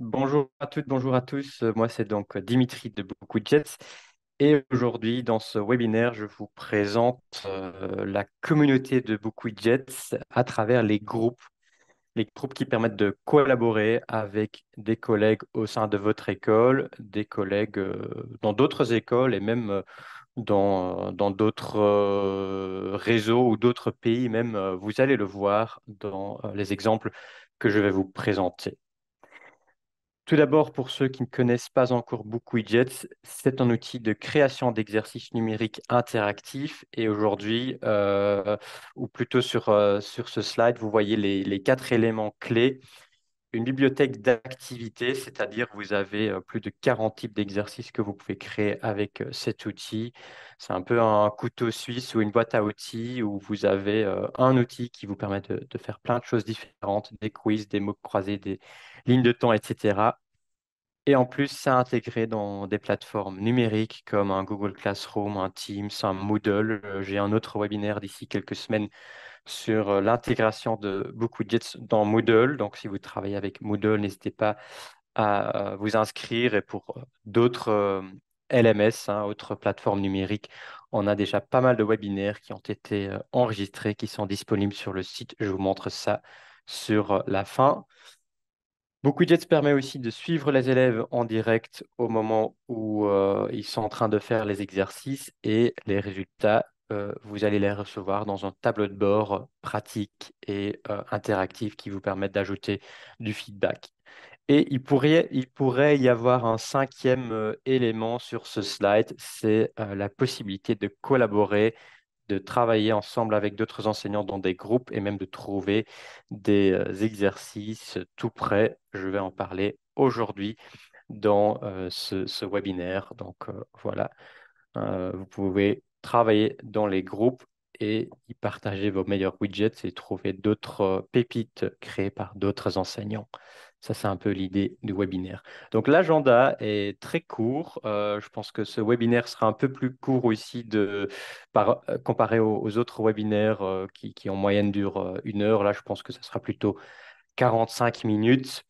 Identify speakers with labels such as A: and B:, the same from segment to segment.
A: Bonjour à toutes, bonjour à tous. Euh, moi, c'est donc euh, Dimitri de Beaucoup Et aujourd'hui, dans ce webinaire, je vous présente euh, la communauté de Beaucoup Jets à travers les groupes. Les groupes qui permettent de collaborer avec des collègues au sein de votre école, des collègues dans d'autres écoles et même dans, dans d'autres réseaux ou d'autres pays. Même, vous allez le voir dans les exemples que je vais vous présenter. Tout d'abord, pour ceux qui ne connaissent pas encore Widgets, c'est un outil de création d'exercices numériques interactifs. Et aujourd'hui, euh, ou plutôt sur, euh, sur ce slide, vous voyez les quatre éléments clés une bibliothèque d'activités, c'est-à-dire vous avez euh, plus de 40 types d'exercices que vous pouvez créer avec euh, cet outil. C'est un peu un couteau suisse ou une boîte à outils où vous avez euh, un outil qui vous permet de, faire plein de choses différentes, des quiz, des mots croisés, des lignes de temps, etc. Et en plus, c'est intégré dans des plateformes numériques comme un Google Classroom, un Teams, un Moodle. J'ai un autre webinaire d'ici quelques semaines sur euh, l'intégration de BookWidgets dans Moodle. Donc, si vous travaillez avec Moodle, n'hésitez pas à euh, vous inscrire. Et pour euh, d'autres LMS, hein, autres plateformes numériques, on a déjà pas mal de webinaires qui ont été enregistrés, qui sont disponibles sur le site. Je vous montre ça sur la fin. BookWidgets permet aussi de suivre les élèves en direct au moment où ils sont en train de faire les exercices et les résultats euh, vous allez les recevoir dans un tableau de bord euh, pratique et euh, interactif qui vous permettent d'ajouter du feedback. Et il pourrait, il pourrait, y avoir un cinquième élément sur ce slide, c'est la possibilité de collaborer, de travailler ensemble avec d'autres enseignants dans des groupes et même de trouver des exercices tout près. Je vais en parler aujourd'hui dans ce, webinaire. Donc voilà, vous pouvez travailler dans les groupes et y partager vos meilleurs widgets et trouver d'autres euh, pépites créées par d'autres enseignants. Ça, c'est un peu l'idée du webinaire. Donc, l'agenda est très court. Euh, je pense que ce webinaire sera un peu plus court aussi de, par, euh, comparé aux, autres webinaires qui, en moyenne durent une heure. Là, je pense que ça sera plutôt 45 minutes.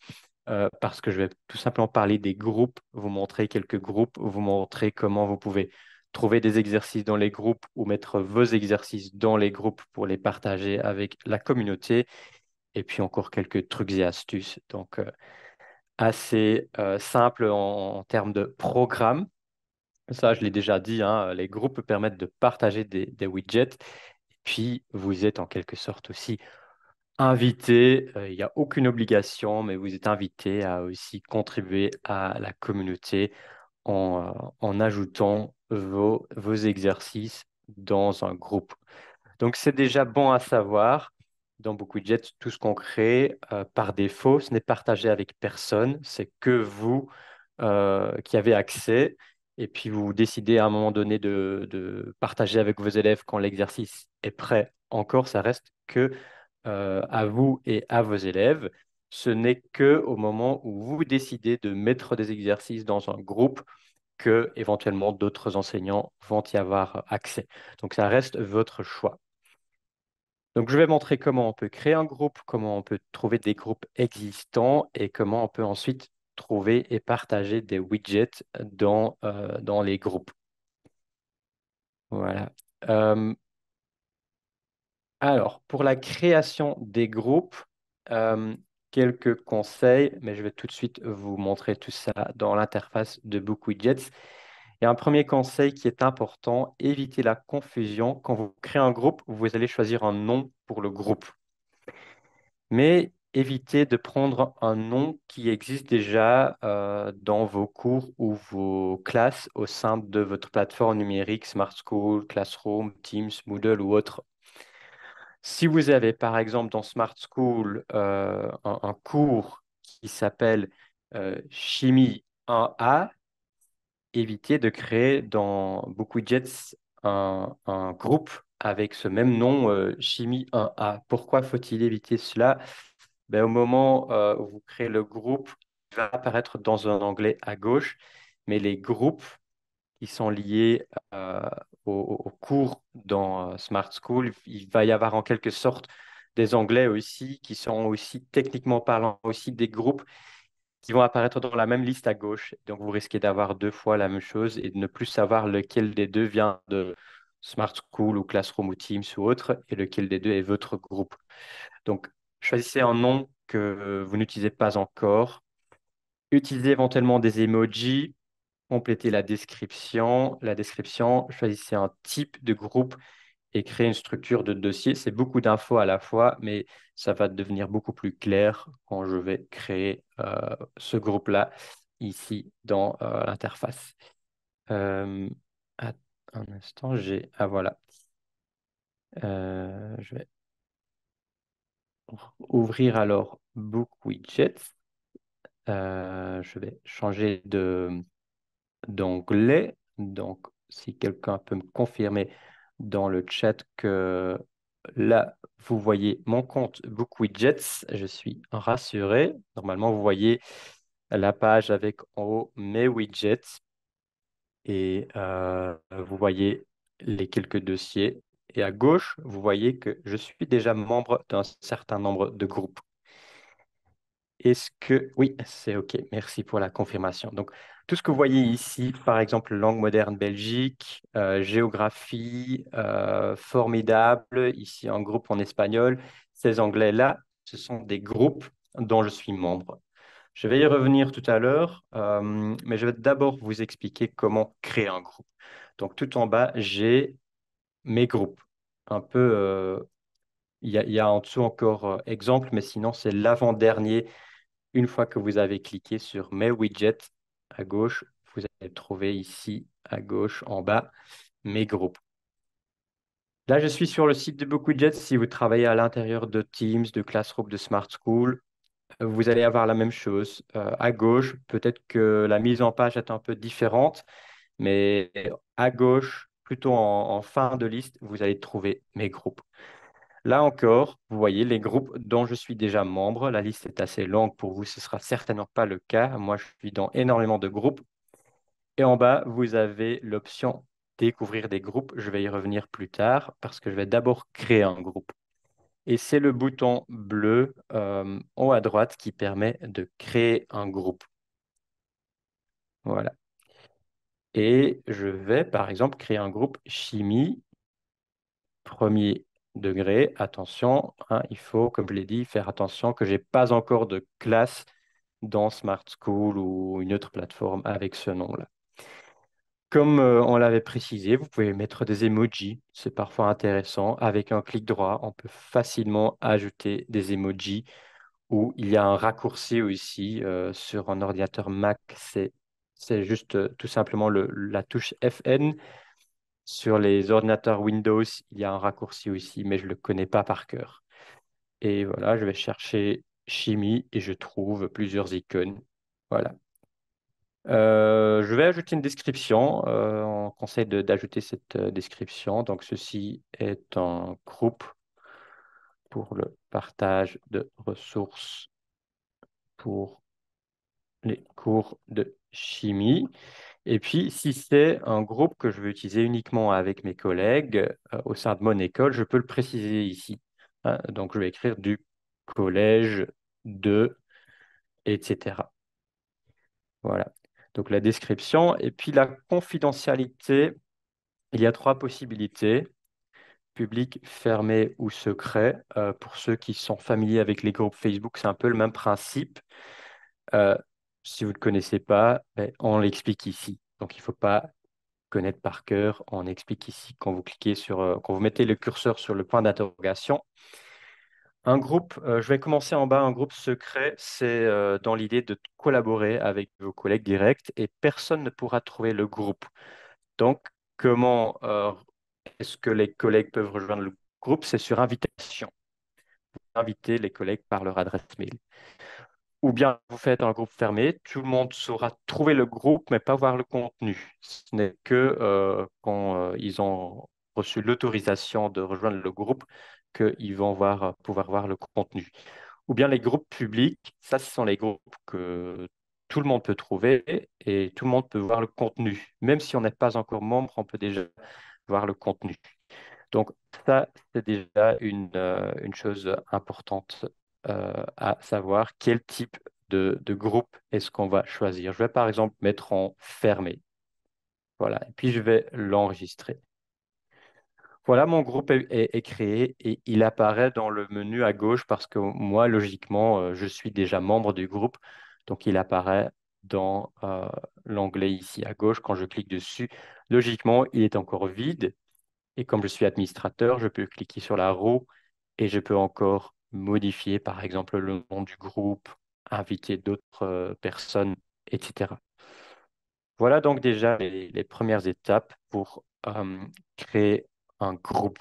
A: parce que je vais tout simplement parler des groupes, vous montrer quelques groupes, vous montrer comment vous pouvez trouver des exercices dans les groupes ou mettre vos exercices dans les groupes pour les partager avec la communauté. Et puis encore quelques trucs et astuces. Donc, euh, assez euh, simple en, termes de programme. Ça, je l'ai déjà dit, hein, les groupes permettent de partager des, widgets. Et puis, vous êtes en quelque sorte aussi invité, euh, il n'y a aucune obligation, mais vous êtes invité à aussi contribuer à la communauté en, en ajoutant vos, exercices dans un groupe. Donc, c'est déjà bon à savoir. Dans beaucoup de jets, tout ce qu'on crée euh, par défaut, ce n'est partagé avec personne. C'est que vous euh, qui avez accès. Et puis, vous décidez à un moment donné de, partager avec vos élèves quand l'exercice est prêt. Encore, ça reste que euh, à vous et à vos élèves. Ce n'est que au moment où vous décidez de mettre des exercices dans un groupe que éventuellement d'autres enseignants vont y avoir accès. Donc ça reste votre choix. Donc je vais montrer comment on peut créer un groupe, comment on peut trouver des groupes existants et comment on peut ensuite trouver et partager des widgets dans, euh, dans les groupes. Voilà. Euh, alors, pour la création des groupes, euh, quelques conseils, mais je vais tout de suite vous montrer tout ça dans l'interface de BookWidgets. Il y a un premier conseil qui est important, évitez la confusion. Quand vous créez un groupe, vous allez choisir un nom pour le groupe. Mais évitez de prendre un nom qui existe déjà euh, dans vos cours ou vos classes au sein de votre plateforme numérique, Smart School, Classroom, Teams, Moodle ou autre si vous avez par exemple dans Smart School euh, un, cours qui s'appelle euh, Chimie 1A, évitez de créer dans beaucoup jets un, groupe avec ce même nom euh, Chimie 1A. Pourquoi faut-il éviter cela ben, Au moment où vous créez le groupe, il va apparaître dans un anglais à gauche, mais les groupes qui sont liés euh, aux, cours dans euh, Smart School. Il va y avoir en quelque sorte des Anglais aussi, qui sont aussi techniquement parlant aussi des groupes qui vont apparaître dans la même liste à gauche. Donc vous risquez d'avoir deux fois la même chose et de ne plus savoir lequel des deux vient de Smart School ou Classroom ou Teams ou autre et lequel des deux est votre groupe. Donc choisissez un nom que vous n'utilisez pas encore. Utilisez éventuellement des emojis Compléter la description. La description, choisissez un type de groupe et créez une structure de dossier. C'est beaucoup d'infos à la fois, mais ça va devenir beaucoup plus clair quand je vais créer euh, ce groupe-là ici dans euh, l'interface. Euh, un instant, j'ai... Ah voilà. je vais ouvrir alors Book Widgets. je vais changer de d'anglais. Donc, si quelqu'un peut me confirmer dans le chat que là, vous voyez mon compte Book Widgets, je suis rassuré. Normalement, vous voyez la page avec en haut mes widgets et euh, vous voyez les quelques dossiers. Et à gauche, vous voyez que je suis déjà membre d'un certain nombre de groupes. Est-ce que... Oui, c'est OK. Merci pour la confirmation. Donc, tout ce que vous voyez ici, par exemple, langue moderne Belgique, euh, géographie, euh, formidable, ici un groupe en espagnol, ces anglais-là, ce sont des groupes dont je suis membre. Je vais y revenir tout à l'heure, euh, mais je vais d'abord vous expliquer comment créer un groupe. Donc, tout en bas, j'ai mes groupes. Un peu, il y, y, a en dessous encore exemple, mais sinon, c'est l'avant-dernier une fois que vous avez cliqué sur Mes widgets à gauche, vous allez trouver ici à gauche en bas Mes groupes. Là, je suis sur le site de BookWidget. Si vous travaillez à l'intérieur de Teams, de Classroom, de Smart School, euh, vous allez avoir la même chose. Euh, à gauche, peut-être que la mise en page est un peu différente, mais à gauche, plutôt en fin de liste, vous allez trouver mes groupes. Là encore, vous voyez les groupes dont je suis déjà membre. La liste est assez longue pour vous, ce ne sera certainement pas le cas. Moi, je suis dans énormément de groupes. Et en bas, vous avez l'option découvrir des groupes. Je vais y revenir plus tard parce que je vais d'abord créer un groupe. Et c'est le bouton bleu en euh, haut à droite qui permet de créer un groupe. Voilà. Et je vais, par exemple, créer un groupe chimie. Premier Degré, Attention, hein, il faut, comme je l'ai dit, faire attention que je n'ai pas encore de classe dans Smart School ou une autre plateforme avec ce nom-là. Comme euh, on l'avait précisé, vous pouvez mettre des emojis, c'est parfois intéressant. Avec un clic droit, on peut facilement ajouter des emojis ou il y a un raccourci aussi euh, sur un ordinateur Mac, c'est juste euh, tout simplement la touche FN sur les ordinateurs Windows, il y a un raccourci aussi, mais je ne le connais pas par cœur. Et voilà, je vais chercher chimie et je trouve plusieurs icônes. Voilà. Euh, je vais ajouter une description. Euh, on conseille d'ajouter cette euh, description. Donc, ceci est un groupe pour le partage de ressources pour les cours de chimie. Et puis, si c'est un groupe que je veux utiliser uniquement avec mes collègues euh, au sein de mon école, je peux le préciser ici. Hein. donc, je vais écrire du collège 2, etc. Voilà. Donc, la description. Et puis, la confidentialité, il y a trois possibilités public, fermé ou secret. Euh, pour ceux qui sont familiers avec les groupes Facebook, c'est un peu le même principe. Euh, si vous ne connaissez pas, ben, on l'explique ici. Donc, il ne faut pas connaître par cœur. On explique ici quand vous cliquez sur, euh, quand vous mettez le curseur sur le point d'interrogation. Un groupe, euh, je vais commencer en bas, un groupe secret, c'est euh, dans l'idée de collaborer avec vos collègues directs et personne ne pourra trouver le groupe. Donc, comment est-ce que les collègues peuvent rejoindre le groupe C'est sur invitation. Vous invitez les collègues par leur adresse mail ou bien vous faites un groupe fermé, tout le monde saura trouver le groupe, mais pas voir le contenu. Ce n'est que euh, quand euh, ils ont reçu l'autorisation de rejoindre le groupe qu'ils vont voir, euh, pouvoir voir le contenu. Ou bien les groupes publics, ça, ce sont les groupes que tout le monde peut trouver et tout le monde peut voir le contenu. Même si on n'est pas encore membre, on peut déjà voir le contenu. Donc ça, c'est déjà une, une chose importante euh, à savoir quel type de, groupe est-ce qu'on va choisir. Je vais par exemple mettre en fermé. Voilà, et puis je vais l'enregistrer. Voilà, mon groupe est, créé et il apparaît dans le menu à gauche parce que moi, logiquement, euh, je suis déjà membre du groupe. Donc, il apparaît dans euh, l'onglet ici à gauche. Quand je clique dessus, logiquement, il est encore vide. Et comme je suis administrateur, je peux cliquer sur la roue et je peux encore modifier par exemple le nom du groupe, inviter d'autres euh, personnes, etc. Voilà donc déjà les, premières étapes pour euh, créer un groupe.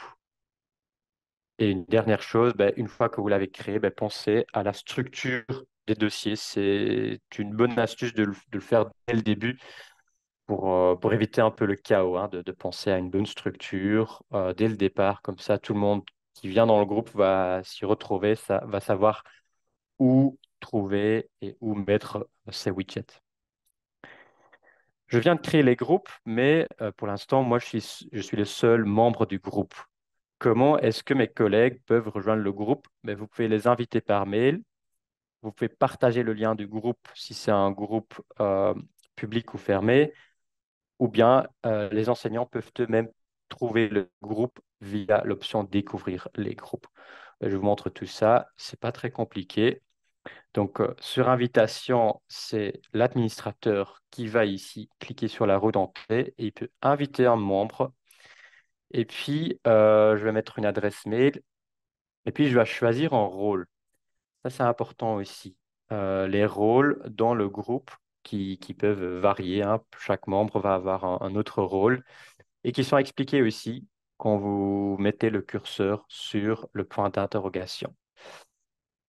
A: Et une dernière chose, bah, une fois que vous l'avez créé, bah, pensez à la structure des dossiers. C'est une bonne astuce de le, faire dès le début pour, euh, pour éviter un peu le chaos, hein, de, penser à une bonne structure dès le départ. Comme ça, tout le monde qui vient dans le groupe va s'y retrouver, ça, va savoir où trouver et où mettre ses widgets. Je viens de créer les groupes, mais euh, pour l'instant, moi, je suis, je suis le seul membre du groupe. Comment est-ce que mes collègues peuvent rejoindre le groupe mais ben, Vous pouvez les inviter par mail. Vous pouvez partager le lien du groupe si c'est un groupe euh, public ou fermé. Ou bien euh, les enseignants peuvent eux-mêmes trouver le groupe via l'option découvrir les groupes. Je vous montre tout ça, Ce n'est pas très compliqué. Donc euh, sur invitation, c'est l'administrateur qui va ici cliquer sur la roue d'entrée et il peut inviter un membre. Et puis euh, je vais mettre une adresse mail et puis je vais choisir un rôle. Ça c'est important aussi. Euh, les rôles dans le groupe qui, peuvent varier. Hein. Chaque membre va avoir un autre rôle et qui sont expliqués aussi quand vous mettez le curseur sur le point d'interrogation.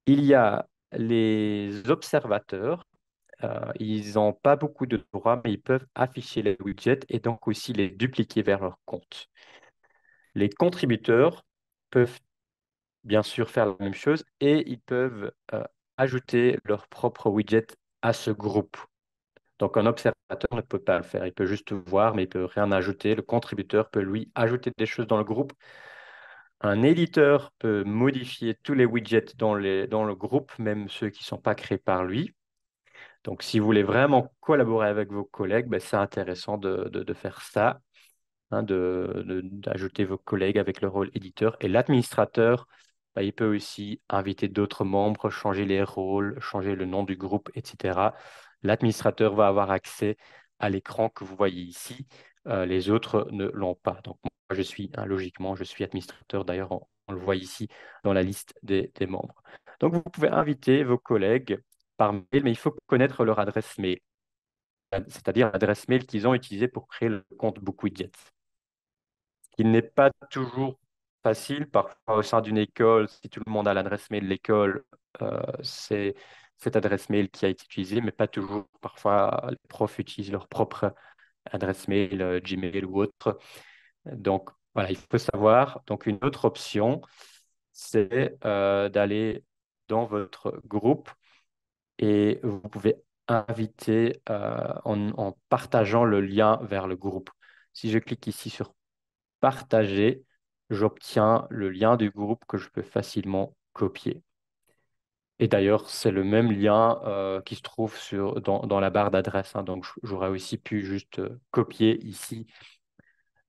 A: Il y a les observateurs. Euh, ils n'ont pas beaucoup de droits, mais ils peuvent afficher les widgets et donc aussi les dupliquer vers leur compte. Les contributeurs peuvent bien sûr faire la même chose et ils peuvent euh, ajouter leur propre widget à ce groupe donc un observateur ne peut pas le faire. Il peut juste voir, mais il peut rien ajouter. Le contributeur peut lui ajouter des choses dans le groupe. Un éditeur peut modifier tous les widgets dans, le groupe, même ceux qui ne sont pas créés par lui. Donc, si vous voulez vraiment collaborer avec vos collègues, ben, c'est intéressant de, faire ça, hein, d'ajouter vos collègues avec le rôle éditeur. Et l'administrateur, ben, il peut aussi inviter d'autres membres, changer les rôles, changer le nom du groupe, etc l'administrateur va avoir accès à l'écran que vous voyez ici. Euh, les autres ne l'ont pas. Donc, moi, je suis, hein, logiquement, je suis administrateur. D'ailleurs, on, le voit ici dans la liste des, membres. Donc, vous pouvez inviter vos collègues par mail, mais il faut connaître leur adresse mail, c'est-à-dire l'adresse mail qu'ils ont utilisée pour créer le compte Bookwidget. Il n'est pas toujours facile. Parfois, au sein d'une école, si tout le monde a l'adresse mail de l'école, euh, c'est cette adresse mail qui a été utilisée, mais pas toujours. Parfois, les profs utilisent leur propre adresse mail, euh, Gmail ou autre. Donc, voilà, il faut savoir. Donc, une autre option, c'est euh, d'aller dans votre groupe et vous pouvez inviter euh, en, partageant le lien vers le groupe. Si je clique ici sur partager, j'obtiens le lien du groupe que je peux facilement copier. Et d'ailleurs, c'est le même lien euh, qui se trouve sur, dans, la barre d'adresse. Hein. donc, j'aurais aussi pu juste euh, copier ici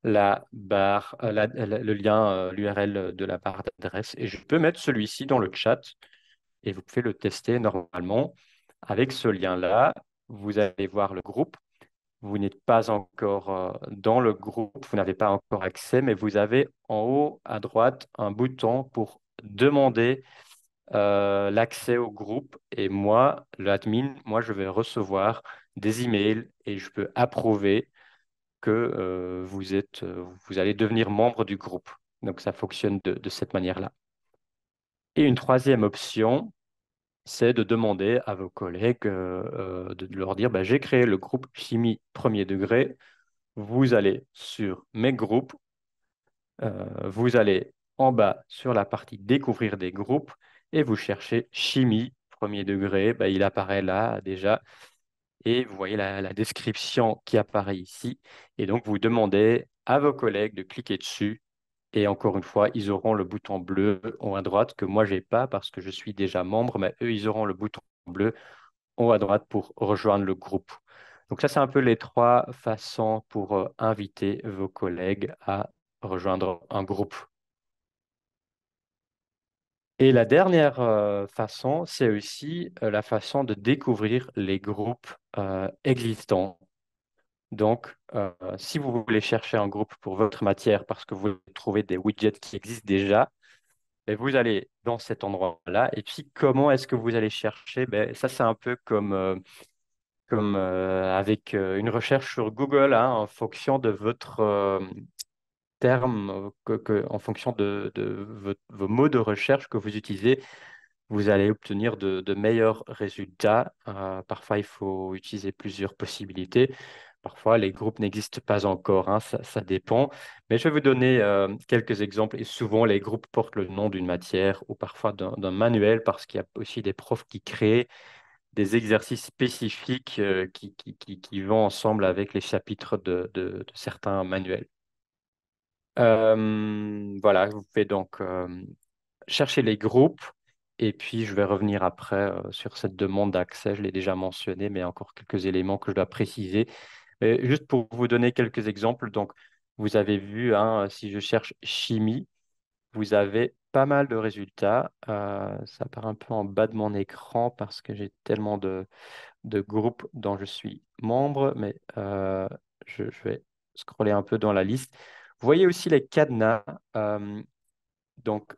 A: la euh, le lien, l'URL de la barre d'adresse. Et je peux mettre celui-ci dans le chat et vous pouvez le tester normalement. Avec ce lien-là, vous allez voir le groupe. Vous n'êtes pas encore dans le groupe, vous n'avez pas encore accès, mais vous avez en haut à droite un bouton pour demander euh, l'accès au groupe et moi, l'admin, moi, je vais recevoir des emails et je peux approuver que euh, vous, êtes, euh, vous allez devenir membre du groupe. Donc, ça fonctionne de, cette manière-là. Et une troisième option, c'est de demander à vos collègues, de leur dire, bah, j'ai créé le groupe chimie premier degré, vous allez sur mes groupes, vous allez en bas sur la partie découvrir des groupes et vous cherchez chimie, premier degré, bah, il apparaît là déjà. Et vous voyez la, la description qui apparaît ici. Et donc, vous demandez à vos collègues de cliquer dessus et encore une fois, ils auront le bouton bleu en haut à droite que moi, je n'ai pas parce que je suis déjà membre, mais eux, ils auront le bouton bleu en haut à droite pour rejoindre le groupe. Donc ça, c'est un peu les trois façons pour euh, inviter vos collègues à rejoindre un groupe. Et la dernière euh, façon, c'est aussi euh, la façon de découvrir les groupes euh, existants. Donc, si vous voulez chercher un groupe pour votre matière parce que vous trouvez des widgets qui existent déjà, ben, vous allez dans cet endroit-là. Et puis, comment est-ce que vous allez chercher ben, Ça, c'est un peu comme, comme avec une recherche sur Google hein, en fonction de votre, termes, euh, que, en fonction de, vos, mots de recherche que vous utilisez, vous allez obtenir de, meilleurs résultats. Euh, parfois, il faut utiliser plusieurs possibilités. Parfois, les groupes n'existent pas encore, hein, ça, dépend. Mais je vais vous donner euh, quelques exemples. Et souvent, les groupes portent le nom d'une matière ou parfois d'un manuel parce qu'il y a aussi des profs qui créent des exercices spécifiques qui, vont ensemble avec les chapitres de certains manuels. Euh, voilà, vous pouvez donc euh, chercher les groupes. Et puis, je vais revenir après euh, sur cette demande d'accès. Je l'ai déjà mentionné, mais encore quelques éléments que je dois préciser. juste pour vous donner quelques exemples, donc, vous avez vu, hein, si je cherche chimie, vous avez pas mal de résultats. ça part un peu en bas de mon écran parce que j'ai tellement de, de, groupes dont je suis membre, mais je, vais scroller un peu dans la liste. Vous voyez aussi les cadenas. Euh, donc,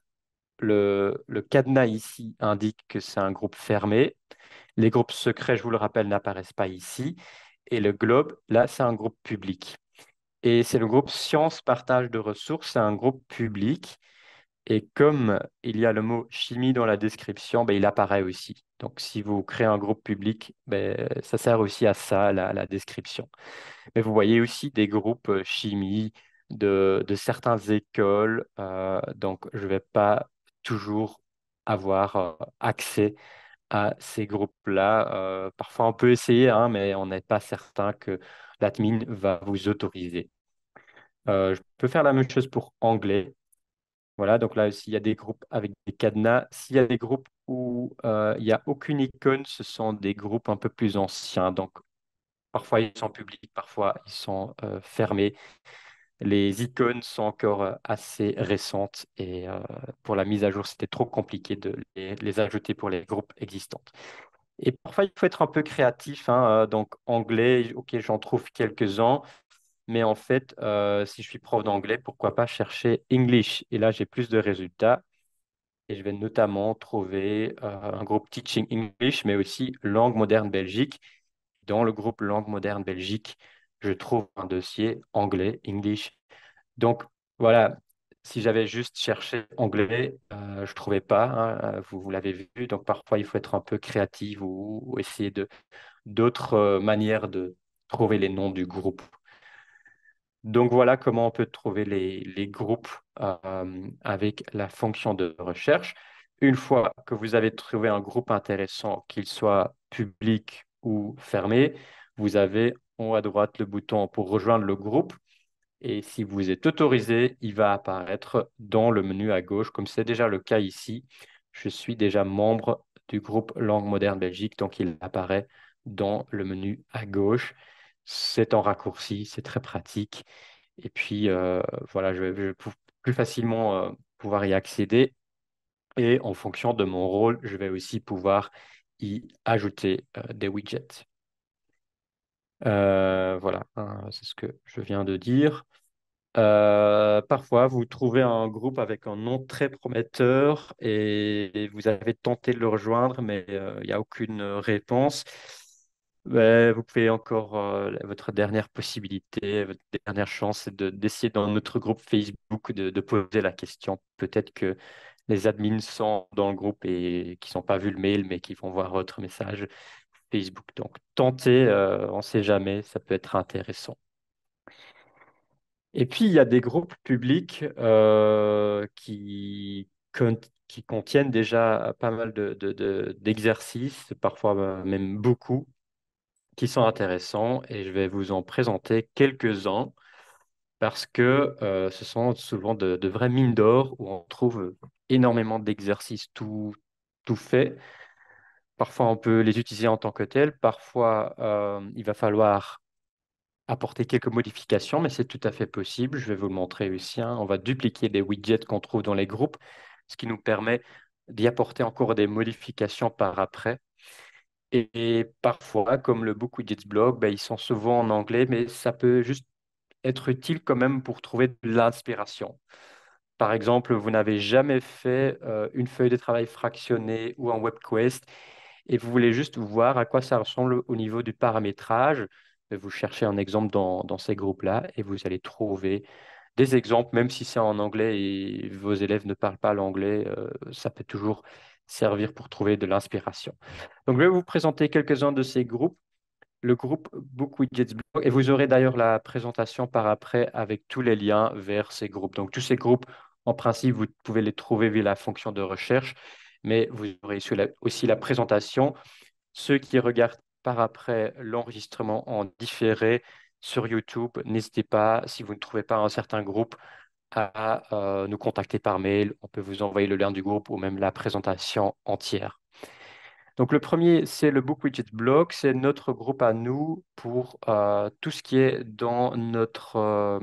A: le, le, cadenas ici indique que c'est un groupe fermé. Les groupes secrets, je vous le rappelle, n'apparaissent pas ici. Et le globe, là, c'est un groupe public. Et c'est le groupe science Partage de Ressources, c'est un groupe public. Et comme il y a le mot chimie dans la description, ben, il apparaît aussi. Donc, si vous créez un groupe public, ben, ça sert aussi à ça, la, la description. Mais vous voyez aussi des groupes euh, chimie, de, de certaines écoles. Euh, donc, je ne vais pas toujours avoir euh, accès à ces groupes-là. Euh, parfois, on peut essayer, hein, mais on n'est pas certain que l'admin va vous autoriser. je peux faire la même chose pour anglais. Voilà, donc là aussi, il y a des groupes avec des cadenas. S'il y a des groupes où il n'y a aucune icône, ce sont des groupes un peu plus anciens. Donc, parfois, ils sont publics, parfois, ils sont fermés les icônes sont encore euh, assez récentes et euh, pour la mise à jour, c'était trop compliqué de les, ajouter pour les groupes existants. Et parfois, il faut être un peu créatif. Hein, euh, donc, anglais, ok, j'en trouve quelques-uns. Mais en fait, si je suis prof d'anglais, pourquoi pas chercher English Et là, j'ai plus de résultats. Et je vais notamment trouver un groupe Teaching English, mais aussi Langue moderne Belgique. Dans le groupe Langue moderne Belgique, je trouve un dossier anglais, English. Donc voilà, si j'avais juste cherché anglais, euh, je ne trouvais pas, hein, euh, vous, l'avez vu. Donc parfois, il faut être un peu créatif ou, essayer d'autres euh, manières de trouver les noms du groupe. Donc voilà comment on peut trouver les, groupes avec la fonction de recherche. Une fois que vous avez trouvé un groupe intéressant, qu'il soit public ou fermé, vous avez à droite le bouton pour rejoindre le groupe. Et si vous êtes autorisé, il va apparaître dans le menu à gauche, comme c'est déjà le cas ici. Je suis déjà membre du groupe Langue moderne Belgique, donc il apparaît dans le menu à gauche. C'est en raccourci, c'est très pratique. Et puis, euh, voilà, je vais, plus facilement euh, pouvoir y accéder. Et en fonction de mon rôle, je vais aussi pouvoir y ajouter euh, des widgets. Euh, voilà, hein, c'est ce que je viens de dire. Euh, parfois, vous trouvez un groupe avec un nom très prometteur et, vous avez tenté de le rejoindre, mais euh, il n'y a aucune réponse. Ben, vous pouvez encore, votre dernière possibilité, votre dernière chance, c'est d'essayer dans notre groupe Facebook de, poser la question. Peut-être que les admins sont dans le groupe et qui n'ont pas vu le mail, mais qui vont voir votre message Facebook. Donc, tenter euh, on ne sait jamais, ça peut être intéressant. Et puis, il y a des groupes publics euh, qui, contiennent déjà pas mal d'exercices, de, parfois même beaucoup, qui sont intéressants et je vais vous en présenter quelques-uns parce que euh, ce sont souvent de, vraies mines d'or où on trouve énormément d'exercices tout, tout faits Parfois, on peut les utiliser en tant que tels. Parfois, euh, il va falloir apporter quelques modifications, mais c'est tout à fait possible. Je vais vous le montrer aussi. Hein. On va dupliquer des widgets qu'on trouve dans les groupes, ce qui nous permet d'y apporter encore des modifications par après. Et, parfois, comme le Book Widgets Blog, ben, ils sont souvent en anglais, mais ça peut juste être utile quand même pour trouver de l'inspiration. Par exemple, vous n'avez jamais fait euh, une feuille de travail fractionnée ou un webquest et vous voulez juste voir à quoi ça ressemble au niveau du paramétrage. Euh, vous cherchez un exemple dans, ces groupes-là et vous allez trouver des exemples, même si c'est en anglais et vos élèves ne parlent pas l'anglais, euh, ça peut toujours servir pour trouver de l'inspiration. Donc, je vais vous présenter quelques-uns de ces groupes. Le groupe Book Widgets Blog, et vous aurez d'ailleurs la présentation par après avec tous les liens vers ces groupes. Donc, tous ces groupes, en principe, vous pouvez les trouver via la fonction de recherche mais vous aurez aussi la présentation. Ceux qui regardent par après l'enregistrement en différé sur YouTube, n'hésitez pas, si vous ne trouvez pas un certain groupe, à euh, nous contacter par mail. On peut vous envoyer le lien du groupe ou même la présentation entière. Donc le premier, c'est le Book Widget Blog. C'est notre groupe à nous pour euh, tout ce qui est dans notre euh,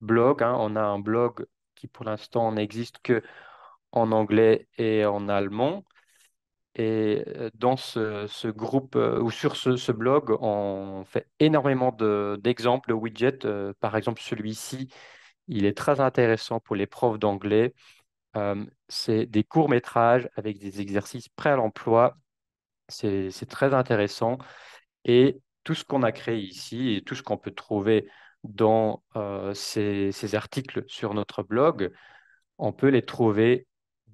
A: blog. Hein. On a un blog qui pour l'instant n'existe que en anglais et en allemand. Et euh, dans ce, groupe euh, ou sur ce, blog, on fait énormément d'exemples de, widgets. Euh, par exemple, celui-ci, il est très intéressant pour les profs d'anglais. c'est des courts-métrages avec des exercices prêts à l'emploi. C'est très intéressant. Et tout ce qu'on a créé ici et tout ce qu'on peut trouver dans ces, ces, articles sur notre blog, on peut les trouver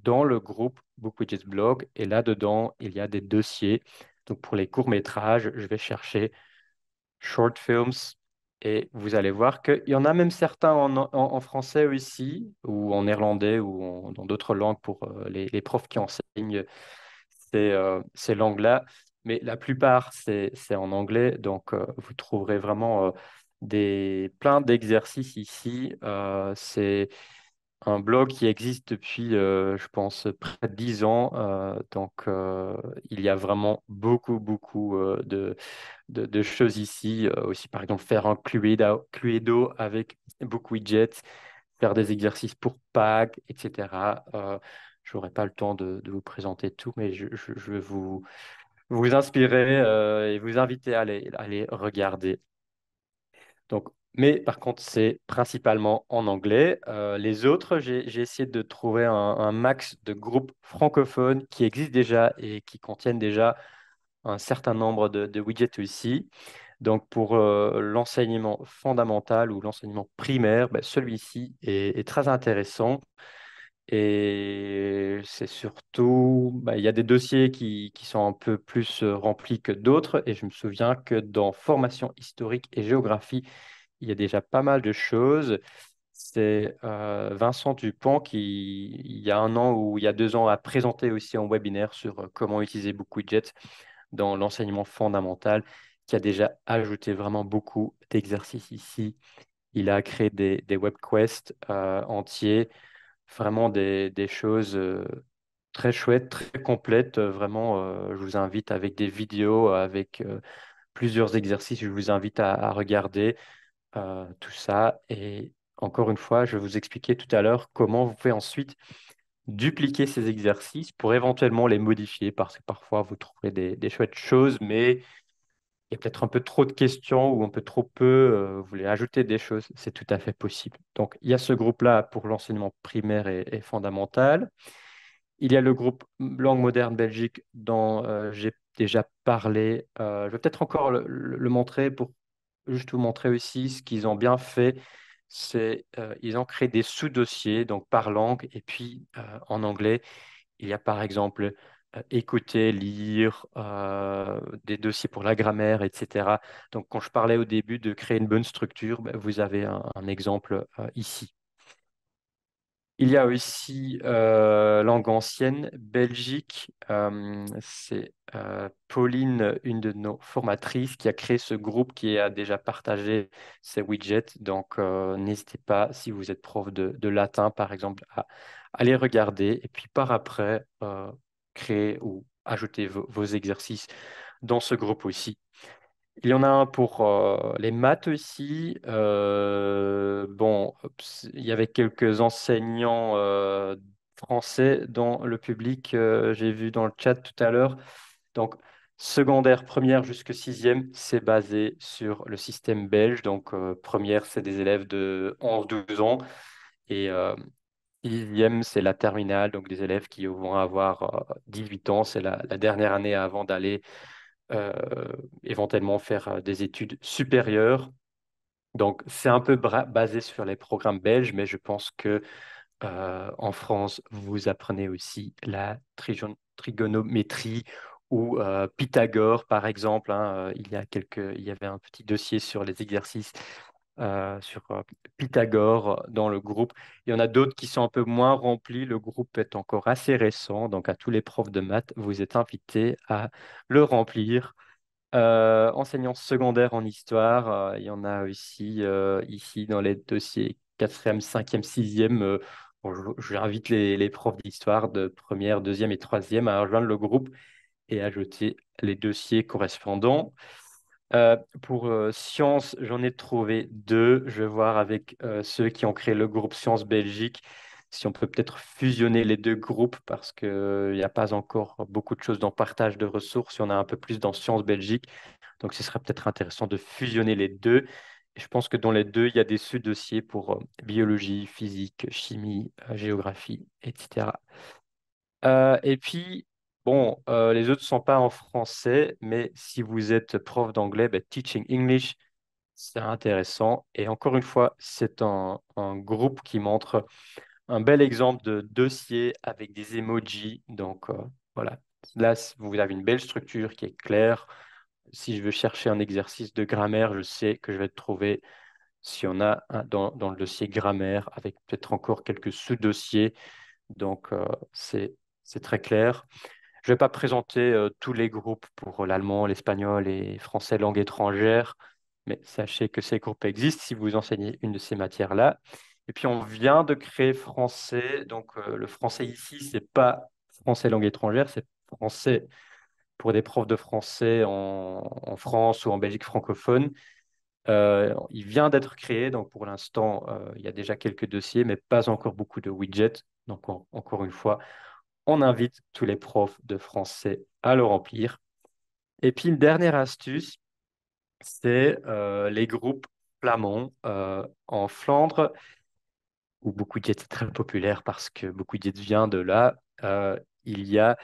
A: dans le groupe Widgets Blog. Et là-dedans, il y a des dossiers. Donc pour les courts-métrages, je vais chercher short films. Et vous allez voir qu'il y en a même certains en, français aussi, ou en néerlandais, ou dans d'autres langues pour euh, les, profs qui enseignent ces, euh, ces langues-là. Mais la plupart, c'est en anglais. Donc euh, vous trouverez vraiment des, plein d'exercices ici. c'est un blog qui existe depuis, euh, je pense, près de 10 ans. Euh, donc, euh, il y a vraiment beaucoup, beaucoup de, de, choses ici. aussi, par exemple, faire un Cluedo, Cluedo avec Widgets, faire des exercices pour Pâques, etc. je n'aurai pas le temps de, vous présenter tout, mais je, vais vous, vous inspirer et vous inviter à aller, aller regarder. Donc, mais par contre, c'est principalement en anglais. Euh, les autres, j'ai essayé de trouver un, max de groupes francophones qui existent déjà et qui contiennent déjà un certain nombre de, widgets ici. Donc pour euh, l'enseignement fondamental ou l'enseignement primaire, ben, celui-ci est, très intéressant. Et c'est surtout, ben, il y a des dossiers qui, sont un peu plus euh, remplis que d'autres. Et je me souviens que dans formation historique et géographie, il y a déjà pas mal de choses. C'est euh, Vincent Dupont qui, il y a un an ou il y a deux ans, a présenté aussi un webinaire sur euh, comment utiliser BookWidget dans l'enseignement fondamental, qui a déjà ajouté vraiment beaucoup d'exercices ici. Il a créé des, webquests euh, entiers, vraiment des, choses très chouettes, très complètes. Vraiment, je vous invite avec des vidéos, avec plusieurs exercices, je vous invite à regarder. Euh, tout ça. Et encore une fois, je vais vous expliquer tout à l'heure comment vous pouvez ensuite dupliquer ces exercices pour éventuellement les modifier parce que parfois vous trouverez des, chouettes choses, mais il y a peut-être un peu trop de questions ou un peu trop peu, euh, vous voulez ajouter des choses, c'est tout à fait possible. Donc il y a ce groupe-là pour l'enseignement primaire et, fondamental. Il y a le groupe Langue moderne Belgique dont euh, j'ai déjà parlé. je vais peut-être encore le, montrer pour juste vous montrer aussi ce qu'ils ont bien fait. C'est euh, ils ont créé des sous-dossiers, donc par langue et puis euh, en anglais. Il y a par exemple euh, écouter, lire, des dossiers pour la grammaire, etc. Donc quand je parlais au début de créer une bonne structure, ben, vous avez un exemple ici. Il y a aussi euh, langue ancienne, Belgique. Euh, c'est euh, Pauline, une de nos formatrices, qui a créé ce groupe qui a déjà partagé ses widgets. Donc, n'hésitez pas, si vous êtes prof de, latin, par exemple, à aller regarder et puis par après, créer ou ajouter vos exercices dans ce groupe aussi. Il y en a un pour euh, les maths aussi. Euh, bon, il y avait quelques enseignants euh, français dans le public, j'ai vu dans le chat tout à l'heure. Donc, secondaire, première jusque sixième, c'est basé sur le système belge. Donc, première, c'est des élèves de 11-12 ans. Et sixième, c'est la terminale, donc des élèves qui vont avoir 18 ans. C'est la dernière année avant d'aller euh, éventuellement faire euh, des études supérieures. Donc, c'est un peu basé sur les programmes belges, mais je pense que euh, en France, vous apprenez aussi la trigonométrie ou Pythagore, par exemple. Hein. il, y a quelques, il y avait un petit dossier sur les exercices euh, sur euh, Pythagore dans le groupe. Il y en a d'autres qui sont un peu moins remplis. Le groupe est encore assez récent, donc à tous les profs de maths, vous êtes invités à le remplir. Euh, enseignants secondaires en histoire, il y en a aussi ici dans les dossiers 4e, 5e, 6e. J'invite les, les profs d'histoire de première, deuxième et troisième à rejoindre le groupe et à jeter les dossiers correspondants. Euh, pour sciences, euh, Science, j'en ai trouvé deux. Je vais voir avec euh, ceux qui ont créé le groupe Science Belgique si on peut peut-être fusionner les deux groupes parce qu'il n'y a pas encore beaucoup de choses dans partage de ressources. Il y en a un peu plus dans Science Belgique. Donc, ce serait peut-être intéressant de fusionner les deux. je pense que dans les deux, il y a des sous-dossiers pour biologie, physique, chimie, géographie, etc. et puis, Bon, euh, les autres ne sont pas en français, mais si vous êtes prof d'anglais, ben, Teaching English, c'est intéressant. Et encore une fois, c'est un, groupe qui montre un bel exemple de dossier avec des emojis. Donc euh, voilà, là, vous avez une belle structure qui est claire. Si je veux chercher un exercice de grammaire, je sais que je vais trouver si on a dans, le dossier grammaire, avec peut-être encore quelques sous-dossiers. Donc euh, c'est très clair. Je ne vais pas présenter euh, tous les groupes pour euh, l'allemand, l'espagnol et français langue étrangère, mais sachez que ces groupes existent si vous enseignez une de ces matières-là. Et puis on vient de créer français, donc euh, le français ici, c'est pas français langue étrangère, c'est français pour des profs de français en, France ou en Belgique francophone. il vient d'être créé, donc pour l'instant, il y a déjà quelques dossiers, mais pas encore beaucoup de widgets. Donc, encore une fois, on invite tous les profs de français à le remplir. Et puis une dernière astuce, c'est euh, les groupes flamands euh, en Flandre, où beaucoup de est très populaire parce que beaucoup de vient de là. Euh, il y a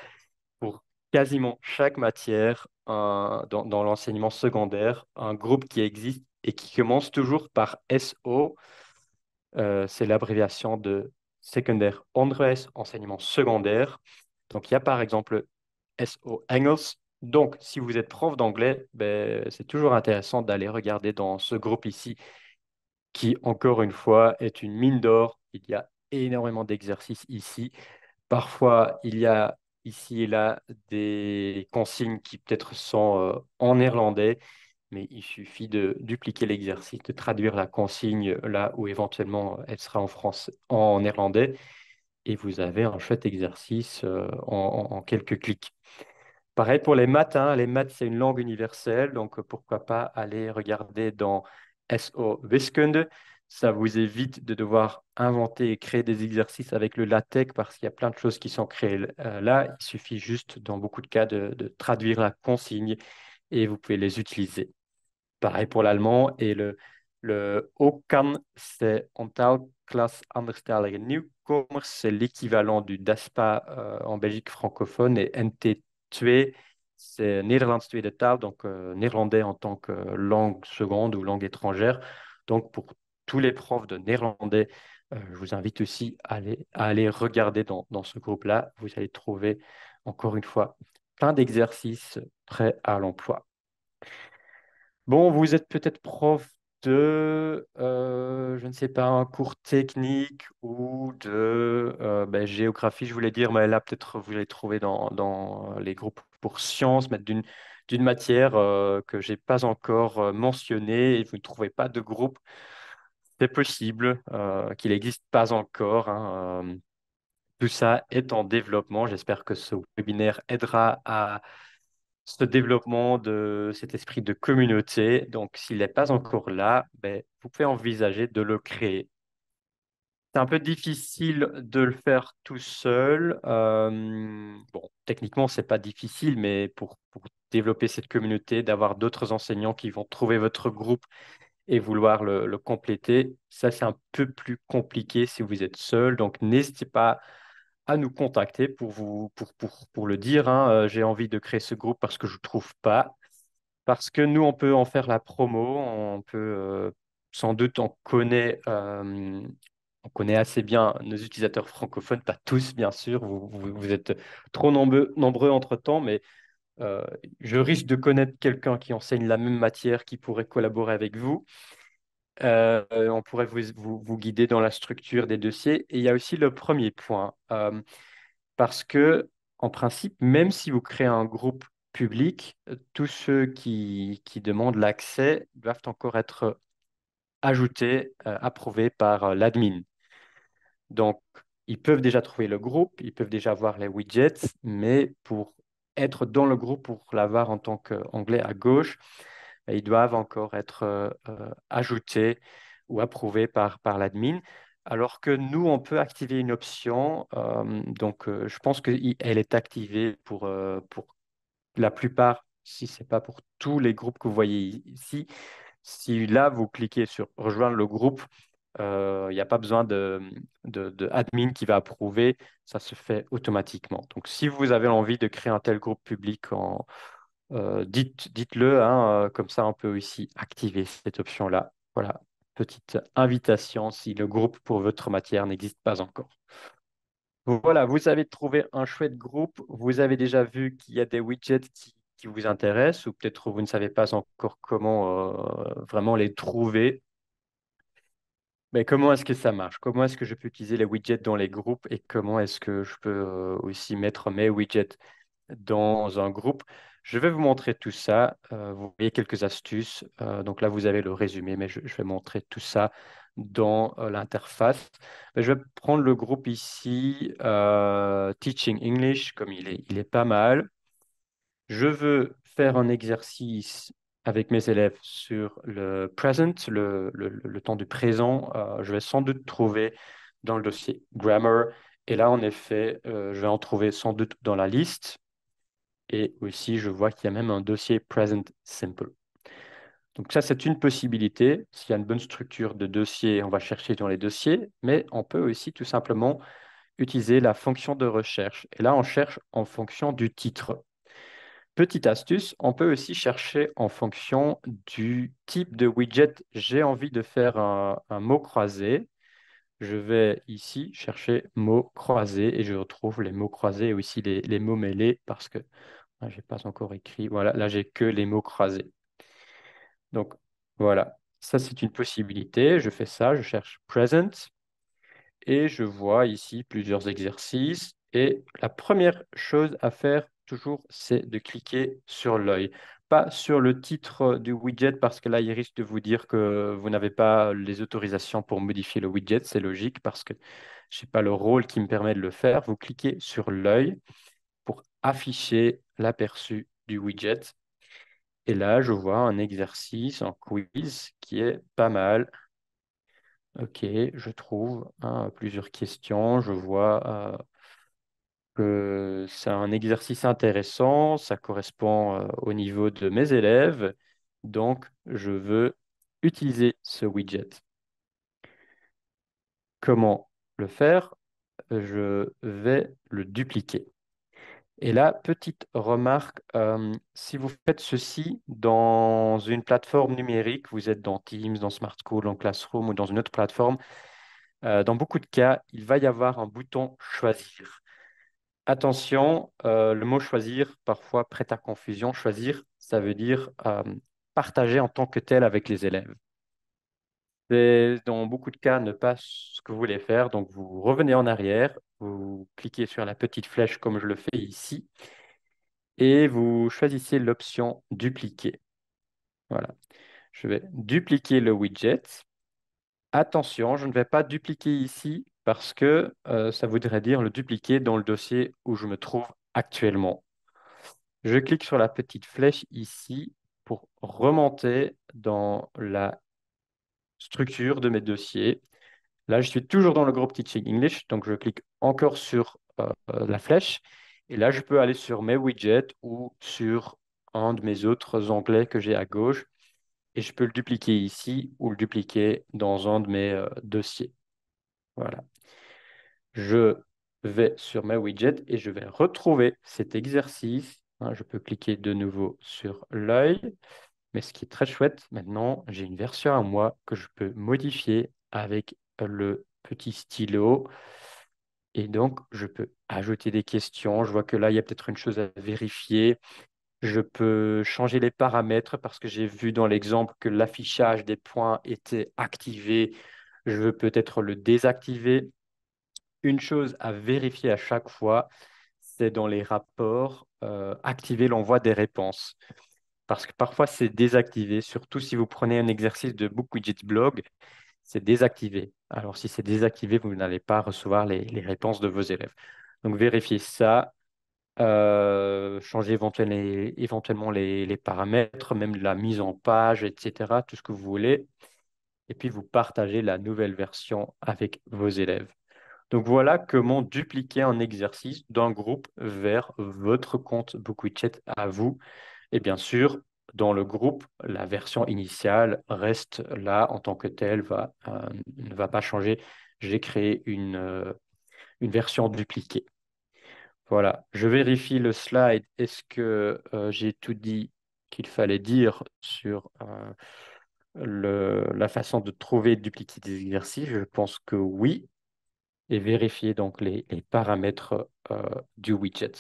A: pour quasiment chaque matière dans l'enseignement secondaire un groupe qui existe et qui commence toujours par SO. c'est l'abréviation de Secondaire onderwijs, enseignement secondaire. Donc, il y a par exemple SO Angles, Donc, si vous êtes prof d'anglais, ben, c'est toujours intéressant d'aller regarder dans ce groupe ici, qui, encore une fois, est une mine d'or. Il y a énormément d'exercices ici. Parfois, il y a ici et là des consignes qui peut-être sont euh, en néerlandais mais il suffit de dupliquer l'exercice, de traduire la consigne là où éventuellement euh, elle sera en, français, en néerlandais, et vous avez un chouette exercice euh, en, quelques clics. Pareil pour les maths, hein. les maths c'est une langue universelle, donc pourquoi pas aller regarder dans SO Wiskunde. Ça vous évite de devoir inventer et créer des exercices avec le LaTeX parce qu'il y a plein de choses qui sont créées euh, là. Il suffit juste, dans beaucoup de cas, de traduire la consigne et vous pouvez les utiliser. Pareil pour l'allemand et le, le OCAN, c'est klas Newcomers, c'est l'équivalent du DASPA euh, en Belgique francophone et NT2, e, c'est Nederlands e donc euh, néerlandais en tant que langue seconde ou langue étrangère. Donc pour tous les profs de néerlandais, euh, je vous invite aussi à aller, à aller regarder dans, dans ce groupe-là. Vous allez trouver encore une fois plein d'exercices prêts à l'emploi. Bon, vous êtes peut-être prof de, euh, je ne sais pas, un cours technique ou de euh, ben, géographie, je voulais dire, mais là, peut-être, vous allez trouver dans, euh, les groupes pour sciences, mais d'une, matière que je n'ai pas encore mentionnée et vous ne trouvez pas de groupe. C'est possible qu'il n'existe pas encore. Hein, tout ça est en développement. J'espère que ce webinaire aidera à ce développement de cet esprit de communauté. Donc, s'il n'est pas encore là, ben, vous pouvez envisager de le créer. C'est un peu difficile de le faire tout seul. Euh, bon, techniquement, c'est pas difficile, mais pour, développer cette communauté, d'avoir d'autres enseignants qui vont trouver votre groupe et vouloir le, le compléter, ça, c'est un peu plus compliqué si vous êtes seul. Donc, n'hésitez pas à nous contacter pour, vous, pour, pour, pour le dire. Hein, euh, j'ai envie de créer ce groupe parce que je ne trouve pas. Parce que nous, on peut en faire la promo. On peut, euh, sans doute, on connaît, euh, on connaît assez bien nos utilisateurs francophones. Pas tous, bien sûr. Vous, êtes trop nombreux, nombreux entre-temps, mais je risque de connaître quelqu'un qui enseigne la même matière, qui pourrait collaborer avec vous. Euh, on pourrait vous, guider dans la structure des dossiers. Et il y a aussi le premier point, euh, parce que en principe, même si vous créez un groupe public, euh, tous ceux qui, demandent l'accès doivent encore être ajoutés, approuvés par l'admin. Donc, ils peuvent déjà trouver le groupe, ils peuvent déjà voir les widgets, mais pour être dans le groupe, pour l'avoir en tant qu'onglet à gauche, ils doivent encore être euh, euh, ajoutés ou approuvés par, par l'admin. Alors que nous, on peut activer une option. Euh, donc, je pense qu'elle est activée pour, pour la plupart, si ce n'est pas pour tous les groupes que vous voyez ici. Si là, vous cliquez sur rejoindre le groupe, il n'y a pas besoin de, de, admin qui va approuver. Ça se fait automatiquement. Donc, si vous avez envie de créer un tel groupe public en, euh, dites, le hein, euh, comme ça on peut aussi activer cette option-là. Voilà, petite invitation si le groupe pour votre matière n'existe pas encore. Voilà, vous avez trouvé un chouette groupe, vous avez déjà vu qu'il y a des widgets qui, vous intéressent, ou peut-être vous ne savez pas encore comment euh, vraiment les trouver. Mais comment est-ce que ça marche Comment est-ce que je peux utiliser les widgets dans les groupes et comment est-ce que je peux aussi mettre mes widgets dans un groupe je vais vous montrer tout ça. Euh, vous voyez quelques astuces. Euh, donc là, vous avez le résumé, mais je, vais montrer tout ça dans euh, l'interface. Ben, je vais prendre le groupe ici, Teaching English, comme il est, il est pas mal. Je veux faire un exercice avec mes élèves sur le present, le temps du présent. je vais sans doute trouver dans le dossier Grammar. Et là, en effet, je vais en trouver sans doute dans la liste. Et aussi, je vois qu'il y a même un dossier present simple. Donc ça, c'est une possibilité. S'il y a une bonne structure de dossier, on va chercher dans les dossiers, mais on peut aussi tout simplement utiliser la fonction de recherche. Et là, on cherche en fonction du titre. Petite astuce, on peut aussi chercher en fonction du type de widget. J'ai envie de faire un, mot croisé. Je vais ici chercher mot croisé et je retrouve les mots croisés et aussi les mots mêlés parce que ah, je n'ai pas encore écrit. Voilà, là j'ai que les mots crasés. Donc voilà, ça c'est une possibilité. Je fais ça, je cherche present et je vois ici plusieurs exercices. Et la première chose à faire toujours, c'est de cliquer sur l'œil. Pas sur le titre du widget parce que là, il risque de vous dire que vous n'avez pas les autorisations pour modifier le widget. C'est logique parce que je n'ai pas le rôle qui me permet de le faire. Vous cliquez sur l'œil afficher l'aperçu du widget. Et là, je vois un exercice, en quiz qui est pas mal. Ok, je trouve hein, plusieurs questions. Je vois euh, que c'est un exercice intéressant. Ça correspond euh, au niveau de mes élèves. Donc, je veux utiliser ce widget. Comment le faire Je vais le dupliquer. Et là, petite remarque, euh, si vous faites ceci dans une plateforme numérique, vous êtes dans Teams, dans Smart School, dans Classroom ou dans une autre plateforme, euh, dans beaucoup de cas, il va y avoir un bouton choisir. Attention, euh, le mot choisir parfois prête à confusion. Choisir, ça veut dire partager en tant que tel avec les élèves. C'est dans beaucoup de cas ne pas ce que vous voulez faire, donc vous revenez en arrière, vous cliquez sur la petite flèche comme je le fais ici et vous choisissez l'option dupliquer. Voilà. Je vais dupliquer le widget. Attention, je ne vais pas dupliquer ici parce que euh, ça voudrait dire le dupliquer dans le dossier où je me trouve actuellement. Je clique sur la petite flèche ici pour remonter dans la structure de mes dossiers. Là, je suis toujours dans le groupe Teaching English, donc je clique encore sur euh, la flèche. Et là, je peux aller sur mes widgets ou sur un de mes autres onglets que j'ai à gauche. Et je peux le dupliquer ici ou le dupliquer dans un de mes euh, dossiers. Voilà. Je vais sur mes widgets et je vais retrouver cet exercice. Hein, je peux cliquer de nouveau sur l'œil. Mais ce qui est très chouette, maintenant, j'ai une version à moi que je peux modifier avec le petit stylo. Et donc, je peux ajouter des questions. Je vois que là, il y a peut-être une chose à vérifier. Je peux changer les paramètres parce que j'ai vu dans l'exemple que l'affichage des points était activé. Je veux peut-être le désactiver. Une chose à vérifier à chaque fois, c'est dans les rapports, euh, activer l'envoi des réponses. Parce que parfois, c'est désactivé, surtout si vous prenez un exercice de Book Widget Blog, c'est désactivé. Alors, si c'est désactivé, vous n'allez pas recevoir les, réponses de vos élèves. Donc, vérifiez ça. Euh, changez éventuellement, les, les, paramètres, même la mise en page, etc., tout ce que vous voulez. Et puis, vous partagez la nouvelle version avec vos élèves. Donc, voilà comment dupliquer un exercice d'un groupe vers votre compte BookWidget à vous. Et bien sûr, dans le groupe, la version initiale reste là en tant que telle, euh, ne va pas changer. J'ai créé euh, une, version dupliquée. Voilà, je vérifie le slide. Est-ce que euh, j'ai tout dit qu'il fallait dire sur la façon de trouver et dupliquer des exercices Je pense que oui. Et vérifier donc les paramètres du widget.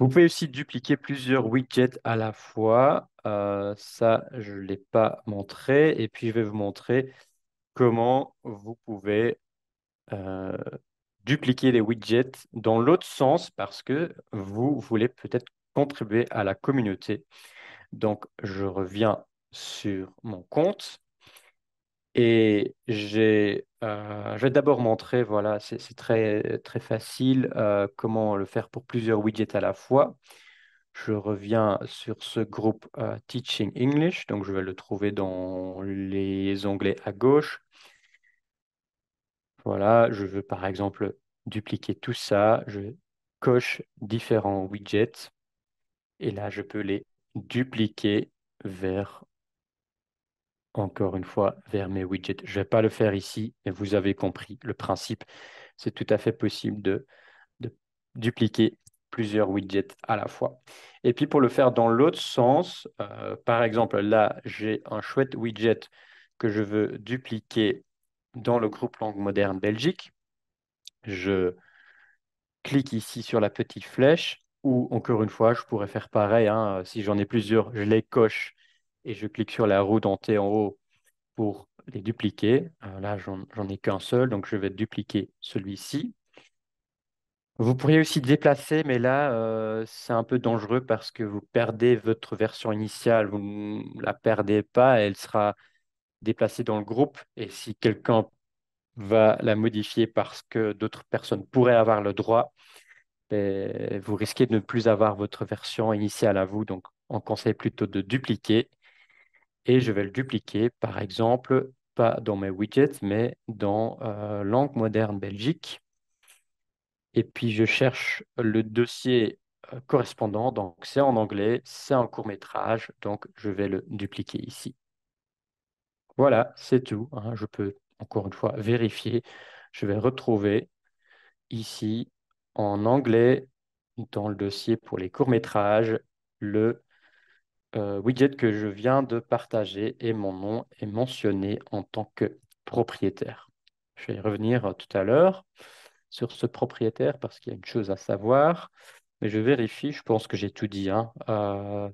A: Vous pouvez aussi dupliquer plusieurs widgets à la fois. Euh, ça, je ne l'ai pas montré. Et puis, je vais vous montrer comment vous pouvez euh, dupliquer les widgets dans l'autre sens parce que vous voulez peut-être contribuer à la communauté. Donc, je reviens sur mon compte et j'ai euh, je vais d'abord montrer, voilà, c'est très, très facile, euh, comment le faire pour plusieurs widgets à la fois. Je reviens sur ce groupe euh, Teaching English, donc je vais le trouver dans les onglets à gauche. Voilà, je veux par exemple dupliquer tout ça, je coche différents widgets et là je peux les dupliquer vers encore une fois vers mes widgets. Je ne vais pas le faire ici, mais vous avez compris le principe. C'est tout à fait possible de, dupliquer plusieurs widgets à la fois. Et puis pour le faire dans l'autre sens, euh, par exemple, là, j'ai un chouette widget que je veux dupliquer dans le groupe langue moderne Belgique. Je clique ici sur la petite flèche ou encore une fois, je pourrais faire pareil. Hein, si j'en ai plusieurs, je les coche et je clique sur la roue dentée en haut pour les dupliquer. Euh, là, j'en ai qu'un seul, donc je vais dupliquer celui-ci. Vous pourriez aussi déplacer, mais là, euh, c'est un peu dangereux parce que vous perdez votre version initiale. Vous ne la perdez pas, elle sera déplacée dans le groupe. Et si quelqu'un va la modifier parce que d'autres personnes pourraient avoir le droit, ben, vous risquez de ne plus avoir votre version initiale à vous. Donc, on conseille plutôt de dupliquer et je vais le dupliquer, par exemple, pas dans mes widgets, mais dans euh, Langue moderne Belgique. Et puis, je cherche le dossier euh, correspondant. Donc, c'est en anglais, c'est un court métrage. Donc, je vais le dupliquer ici. Voilà, c'est tout. Hein. Je peux encore une fois vérifier. Je vais retrouver ici en anglais dans le dossier pour les courts métrages le euh, widget que je viens de partager et mon nom est mentionné en tant que propriétaire. Je vais y revenir euh, tout à l'heure sur ce propriétaire parce qu'il y a une chose à savoir, mais je vérifie, je pense que j'ai tout dit. Hein. Euh,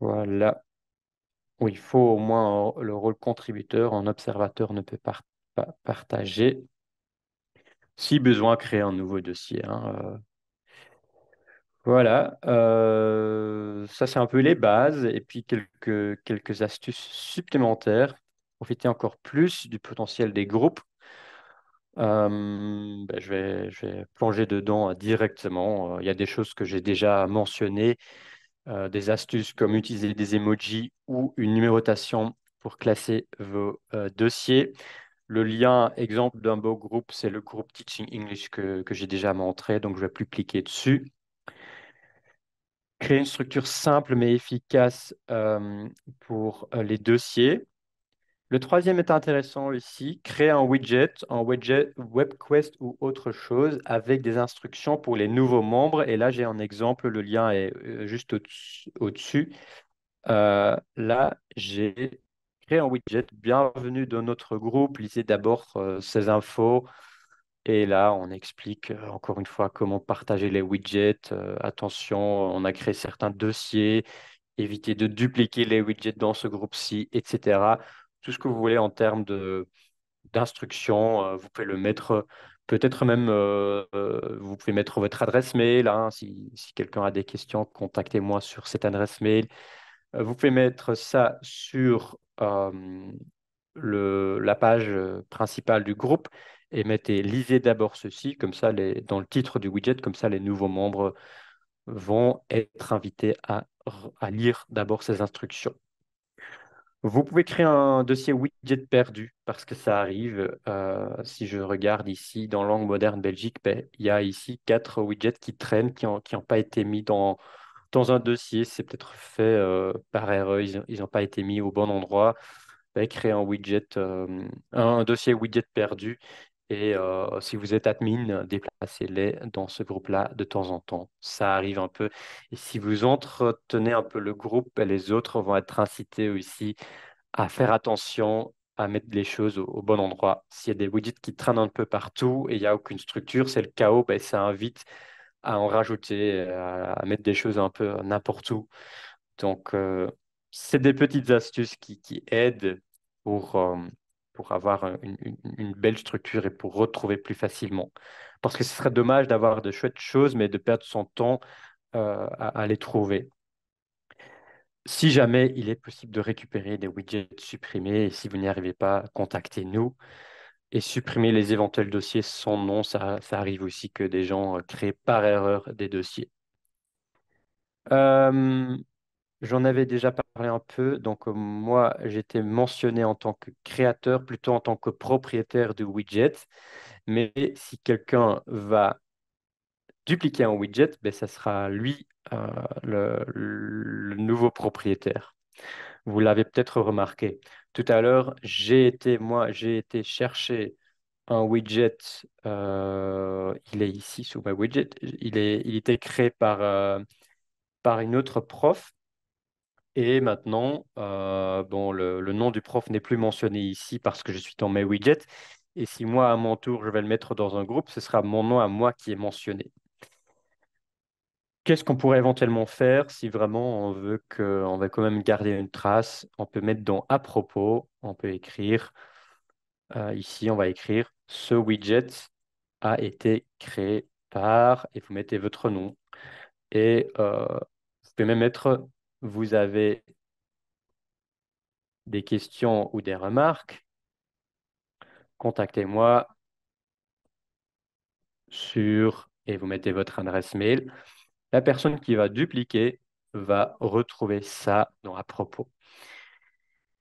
A: voilà. il faut au moins le rôle contributeur, un observateur ne peut pas partager. Si besoin, créer un nouveau dossier. Hein, voilà, euh, ça c'est un peu les bases et puis quelques, quelques astuces supplémentaires pour profiter encore plus du potentiel des groupes. Euh, ben, je, vais, plonger dedans directement. Euh, il y a des choses que j'ai déjà mentionnées, des astuces comme utiliser des emojis ou une numérotation pour classer vos dossiers. Le lien exemple d'un beau groupe, c'est le groupe Teaching English que, que j'ai déjà montré, donc je ne vais plus cliquer dessus. Créer une structure simple mais efficace euh, pour euh, les dossiers. Le troisième est intéressant ici, créer un widget, un widget WebQuest ou autre chose avec des instructions pour les nouveaux membres. Et là, j'ai un exemple, le lien est euh, juste au-dessus. là, j'ai créé un widget, bienvenue dans notre groupe, lisez d'abord ces infos, et là, on explique euh, encore une fois comment partager les widgets. Euh, attention, on a créé certains dossiers, Évitez de dupliquer les widgets dans ce groupe-ci, etc. Tout ce que vous voulez en termes d'instructions, euh, vous pouvez le mettre, peut-être même, vous pouvez mettre votre adresse mail. Hein, si, si quelqu'un a des questions, contactez-moi sur cette adresse mail. vous pouvez mettre ça sur le, la page principale du groupe et mettez lisez d'abord ceci, comme ça, les, dans le titre du widget, comme ça, les nouveaux membres vont être invités à, lire d'abord ces instructions. Vous pouvez créer un dossier widget perdu parce que ça arrive. Euh, si je regarde ici dans Langue moderne Belgique, ben, il y a ici quatre widgets qui traînent, qui n'ont qui ont pas été mis dans, dans un dossier. C'est peut-être fait euh, par erreur, ils n'ont pas été mis au bon endroit. Ben, créer un widget, euh, un dossier widget perdu et euh, si vous êtes admin, déplacez-les dans ce groupe-là de temps en temps. Ça arrive un peu. Et si vous entretenez un peu le groupe, ben, les autres vont être incités aussi à faire attention, à mettre les choses au, bon endroit. S'il y a des widgets qui traînent un peu partout et il n'y a aucune structure, c'est le chaos, ben, ça invite à en rajouter, à, mettre des choses un peu n'importe où. Donc, euh, c'est des petites astuces qui, aident pour... Euh, pour avoir une, belle structure et pour retrouver plus facilement. Parce que ce serait dommage d'avoir de chouettes choses, mais de perdre son temps euh, à, les trouver. Si jamais il est possible de récupérer des widgets supprimés, si vous n'y arrivez pas, contactez-nous. Et supprimer les éventuels dossiers sans nom, ça, ça arrive aussi que des gens euh, créent par erreur des dossiers. Euh, J'en avais déjà parlé un peu. Donc, euh, moi, j'étais mentionné en tant que créateur, plutôt en tant que propriétaire du widget. Mais si quelqu'un va dupliquer un widget, ben, ça sera lui euh, le, nouveau propriétaire. Vous l'avez peut-être remarqué. Tout à l'heure, j'ai été, moi, j'ai été chercher un widget. Euh, il est ici sous ma widget. Il, est, il était créé par, par une autre prof et maintenant, euh, bon, le, nom du prof n'est plus mentionné ici parce que je suis dans mes widgets. Et si moi, à mon tour, je vais le mettre dans un groupe, ce sera mon nom à moi qui est mentionné. Qu'est-ce qu'on pourrait éventuellement faire si vraiment on veut que, va quand même garder une trace On peut mettre dans à propos, on peut écrire euh, ici, on va écrire ce widget a été créé par et vous mettez votre nom et euh, vous pouvez même mettre vous avez des questions ou des remarques, contactez-moi sur, et vous mettez votre adresse mail. La personne qui va dupliquer va retrouver ça dans à propos.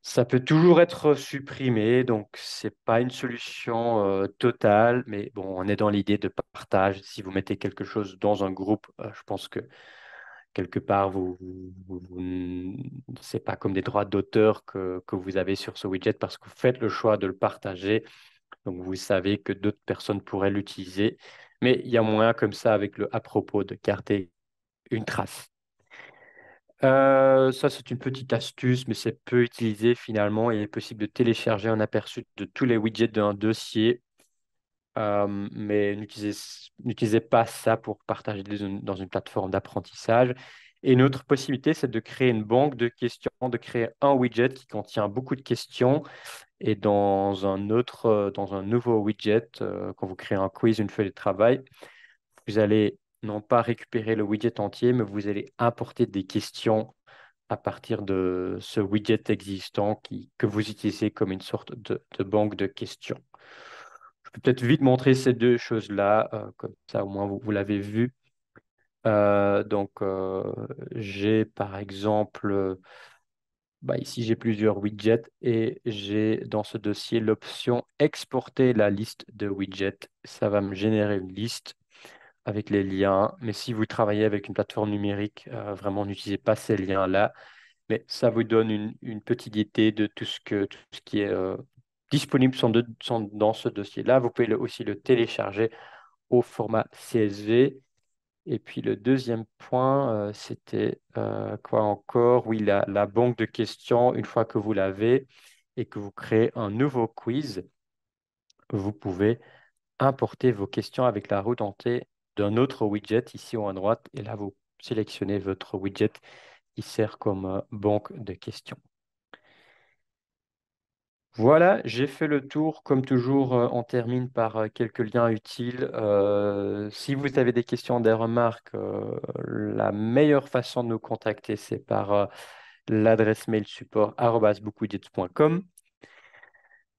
A: Ça peut toujours être supprimé, donc ce n'est pas une solution euh, totale, mais bon, on est dans l'idée de partage. Si vous mettez quelque chose dans un groupe, euh, je pense que quelque part, vous, vous, c'est pas comme des droits d'auteur que, vous avez sur ce widget parce que vous faites le choix de le partager. Donc, vous savez que d'autres personnes pourraient l'utiliser. Mais il y a moyen, comme ça, avec le à propos, de garder une trace. Euh, ça, c'est une petite astuce, mais c'est peu utilisé finalement. Il est possible de télécharger un aperçu de tous les widgets d'un dossier euh, mais n'utilisez pas ça pour partager dans une, plateforme d'apprentissage. Et une autre possibilité, c'est de créer une banque de questions, de créer un widget qui contient beaucoup de questions. Et dans un autre, euh, dans un nouveau widget, euh, quand vous créez un quiz, une feuille de travail, vous allez non pas récupérer le widget entier, mais vous allez importer des questions à partir de ce widget existant qui, que vous utilisez comme une sorte de banque de questions peut-être vite montrer ces deux choses-là, euh, comme ça au moins vous, l'avez vu. Euh, donc, euh, j'ai par exemple, bah, ici j'ai plusieurs widgets et j'ai dans ce dossier l'option exporter la liste de widgets. Ça va me générer une liste avec les liens. Mais si vous travaillez avec une plateforme numérique, vraiment n'utilisez pas ces liens-là. Mais ça vous donne une, petite idée de tout ce, que, tout ce qui est disponibles sont, dans ce dossier-là. Vous pouvez aussi le télécharger au format CSV. Et puis le deuxième point, euh, c'était euh, quoi encore Oui, la, banque de questions, une fois que vous l'avez et que vous créez un nouveau quiz, vous pouvez importer vos questions avec la route dentée d'un autre widget ici haut à droite. Et là, vous sélectionnez votre widget qui sert comme euh, banque de questions. Voilà, j'ai fait le tour. Comme toujours, euh, on termine par euh, quelques liens utiles. Euh, si vous avez des questions, des remarques, la meilleure façon de nous contacter, c'est par l'adresse mail support.com.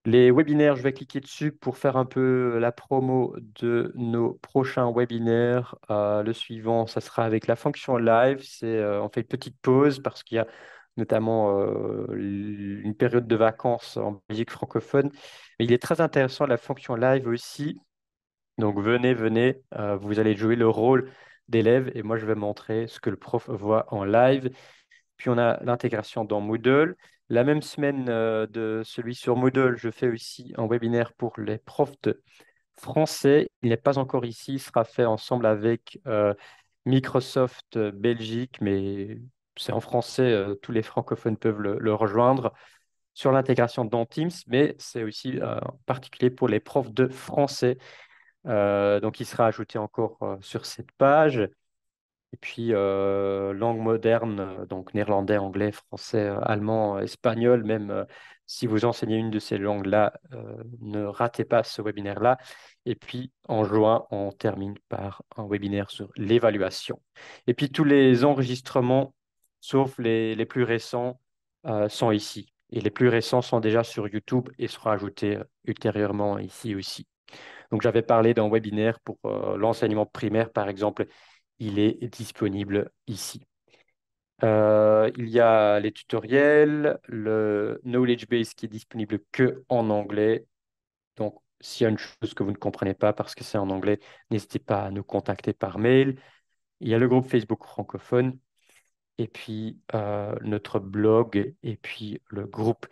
A: Les webinaires, je vais cliquer dessus pour faire un peu la promo de nos prochains webinaires. le suivant, ça sera avec la fonction live. on fait une petite pause parce qu'il y a notamment euh, une période de vacances en Belgique francophone. Mais il est très intéressant la fonction live aussi. Donc venez, venez, euh, vous allez jouer le rôle d'élève et moi je vais montrer ce que le prof voit en live. Puis on a l'intégration dans Moodle. La même semaine euh, de celui sur Moodle, je fais aussi un webinaire pour les profs de français. Il n'est pas encore ici, il sera fait ensemble avec Microsoft Belgique, mais c'est en français, euh, tous les francophones peuvent le, rejoindre sur l'intégration dans Teams, mais c'est aussi euh, en particulier pour les profs de français. Euh, donc, il sera ajouté encore sur cette page. Et puis, langue moderne, donc néerlandais, anglais, français, allemand, espagnol, même si vous enseignez une de ces langues-là, ne ratez pas ce webinaire-là. Et puis, en juin, on termine par un webinaire sur l'évaluation. Et puis, tous les enregistrements sauf les, plus récents euh, sont ici. Et les plus récents sont déjà sur YouTube et seront ajoutés ultérieurement ici aussi. Donc j'avais parlé d'un webinaire pour euh, l'enseignement primaire, par exemple. Il est disponible ici. Euh, il y a les tutoriels, le knowledge base qui est disponible que en anglais. Donc, s'il y a une chose que vous ne comprenez pas parce que c'est en anglais, n'hésitez pas à nous contacter par mail. Il y a le groupe Facebook francophone et puis euh, notre blog, et puis le groupe